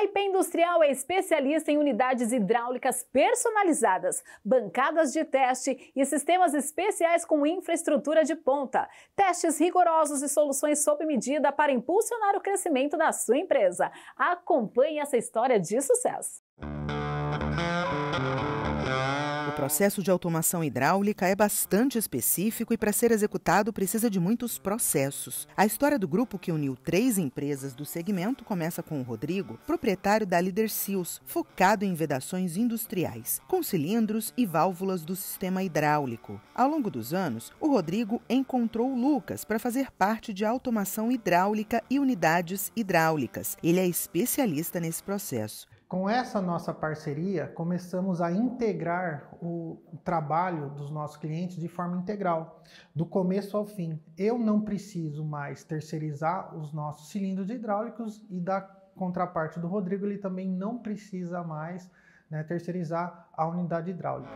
A IP Industrial é especialista em unidades hidráulicas personalizadas, bancadas de teste e sistemas especiais com infraestrutura de ponta. Testes rigorosos e soluções sob medida para impulsionar o crescimento da sua empresa. Acompanhe essa história de sucesso. O processo de automação hidráulica é bastante específico e, para ser executado, precisa de muitos processos. A história do grupo que uniu três empresas do segmento começa com o Rodrigo, proprietário da Leader Seals, focado em vedações industriais, com cilindros e válvulas do sistema hidráulico. Ao longo dos anos, o Rodrigo encontrou o Lucas para fazer parte de automação hidráulica e unidades hidráulicas. Ele é especialista nesse processo com essa nossa parceria, começamos a integrar o trabalho dos nossos clientes de forma integral, do começo ao fim. Eu não preciso mais terceirizar os nossos cilindros hidráulicos e da contraparte do Rodrigo, ele também não precisa mais né, terceirizar a unidade hidráulica.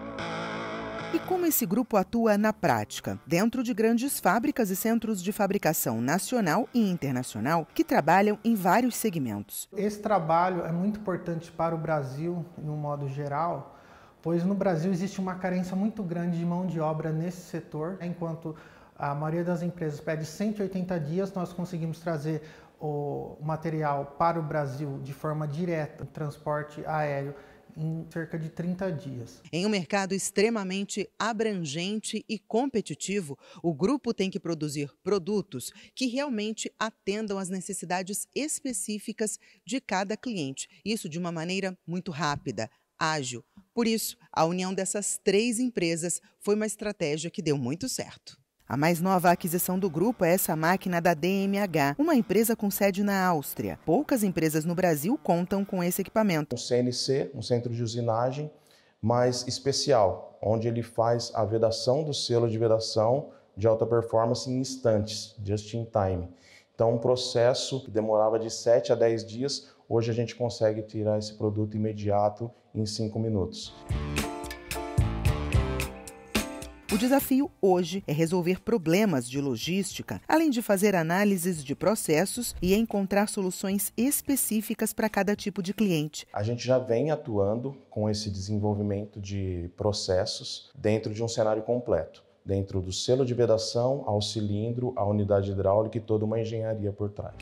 E como esse grupo atua na prática, dentro de grandes fábricas e centros de fabricação nacional e internacional que trabalham em vários segmentos. Esse trabalho é muito importante para o Brasil, de um modo geral, pois no Brasil existe uma carência muito grande de mão de obra nesse setor, enquanto a maioria das empresas pede 180 dias, nós conseguimos trazer o material para o Brasil de forma direta, transporte aéreo em cerca de 30 dias. Em um mercado extremamente abrangente e competitivo, o grupo tem que produzir produtos que realmente atendam às necessidades específicas de cada cliente. Isso de uma maneira muito rápida, ágil. Por isso, a união dessas três empresas foi uma estratégia que deu muito certo. A mais nova aquisição do grupo é essa máquina da DMH, uma empresa com sede na Áustria. Poucas empresas no Brasil contam com esse equipamento. Um CNC, um centro de usinagem mais especial, onde ele faz a vedação do selo de vedação de alta performance em instantes, just in time. Então, um processo que demorava de 7 a 10 dias, hoje a gente consegue tirar esse produto imediato em 5 minutos. O desafio hoje é resolver problemas de logística, além de fazer análises de processos e encontrar soluções específicas para cada tipo de cliente. A gente já vem atuando com esse desenvolvimento de processos dentro de um cenário completo dentro do selo de vedação, ao cilindro, à unidade hidráulica e toda uma engenharia por trás.